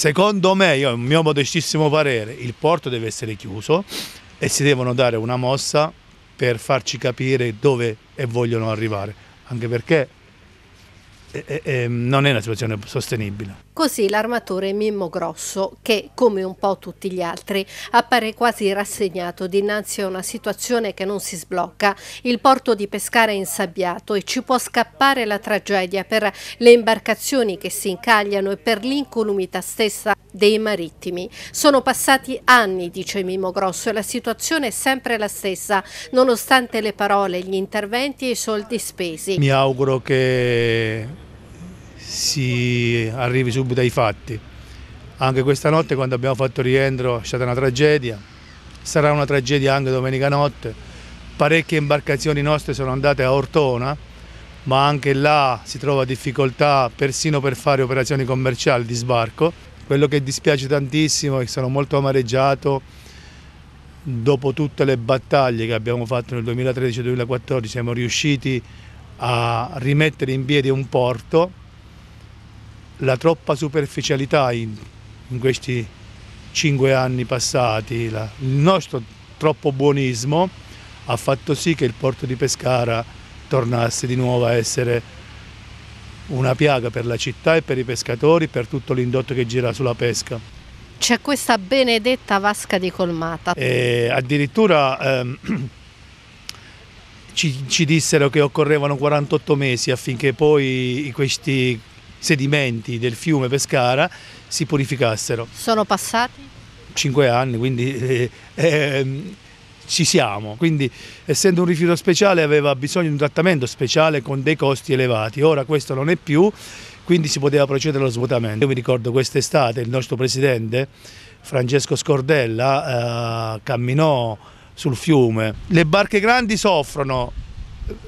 Secondo me, io, il mio modestissimo parere, il porto deve essere chiuso e si devono dare una mossa per farci capire dove e vogliono arrivare, anche perché eh, eh, non è una situazione sostenibile. Così l'armatore Mimmo Grosso, che come un po' tutti gli altri appare quasi rassegnato dinanzi a una situazione che non si sblocca. Il porto di Pescara è insabbiato e ci può scappare la tragedia per le imbarcazioni che si incagliano e per l'incolumità stessa dei marittimi. Sono passati anni, dice Mimo Grosso, e la situazione è sempre la stessa, nonostante le parole, gli interventi e i soldi spesi. Mi auguro che si arrivi subito ai fatti. Anche questa notte quando abbiamo fatto rientro è stata una tragedia, sarà una tragedia anche domenica notte. Parecchie imbarcazioni nostre sono andate a Ortona, ma anche là si trova difficoltà persino per fare operazioni commerciali di sbarco. Quello che dispiace tantissimo è che sono molto amareggiato dopo tutte le battaglie che abbiamo fatto nel 2013-2014 siamo riusciti a rimettere in piedi un porto, la troppa superficialità in, in questi cinque anni passati, la, il nostro troppo buonismo ha fatto sì che il porto di Pescara tornasse di nuovo a essere una piaga per la città e per i pescatori, per tutto l'indotto che gira sulla pesca c'è questa benedetta vasca di colmata. E addirittura ehm, ci, ci, dissero che occorrevano 48 mesi affinché poi questi sedimenti del fiume Pescara si purificassero. Sono passati? 5 anni, quindi... Eh, ehm, ci siamo, quindi essendo un rifiuto speciale aveva bisogno di un trattamento speciale con dei costi elevati, ora questo non è più, quindi si poteva procedere allo svuotamento. Io mi ricordo quest'estate il nostro presidente Francesco Scordella eh, camminò sul fiume, le barche grandi soffrono,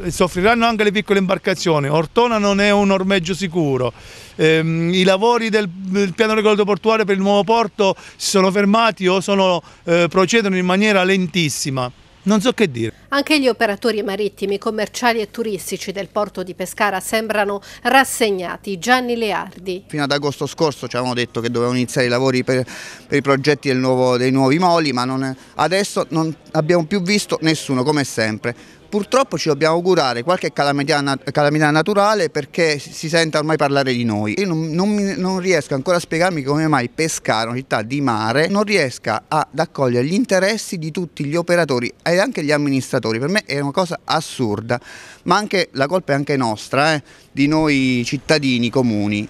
eh, soffriranno anche le piccole imbarcazioni, Ortona non è un ormeggio sicuro, ehm, i lavori del, del piano regolato portuale per il nuovo porto si sono fermati o sono, eh, procedono in maniera lentissima. Non so che dire. Anche gli operatori marittimi, commerciali e turistici del porto di Pescara sembrano rassegnati. Gianni Leardi. Fino ad agosto scorso ci avevano detto che dovevano iniziare i lavori per, per i progetti nuovo, dei nuovi moli, ma non, è adesso non abbiamo più visto nessuno come sempre. Purtroppo ci dobbiamo augurare qualche calamità, calamità naturale perché si sente ormai parlare di noi. Io non, non, non riesco ancora a spiegarmi come mai Pescara, una città di mare, non riesca ad accogliere gli interessi di tutti gli operatori e anche gli amministratori. Per me è una cosa assurda, ma anche, la colpa è anche nostra, eh, di noi cittadini comuni.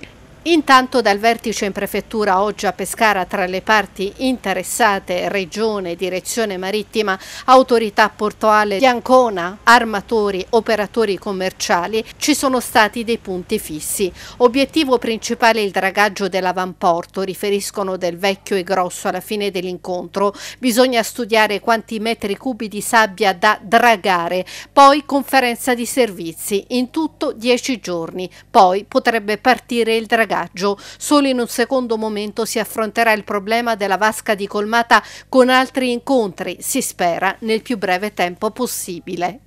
Intanto dal vertice in prefettura oggi a Pescara tra le parti interessate Regione, Direzione Marittima, Autorità Portuale di Ancona, armatori, operatori commerciali ci sono stati dei punti fissi. Obiettivo principale il dragaggio dell'avamporto, riferiscono del vecchio e grosso alla fine dell'incontro. Bisogna studiare quanti metri cubi di sabbia da dragare, poi conferenza di servizi, in tutto 10 giorni, poi potrebbe partire il dragaggio dragaggio. Solo in un secondo momento si affronterà il problema della vasca di colmata con altri incontri, si spera, nel più breve tempo possibile.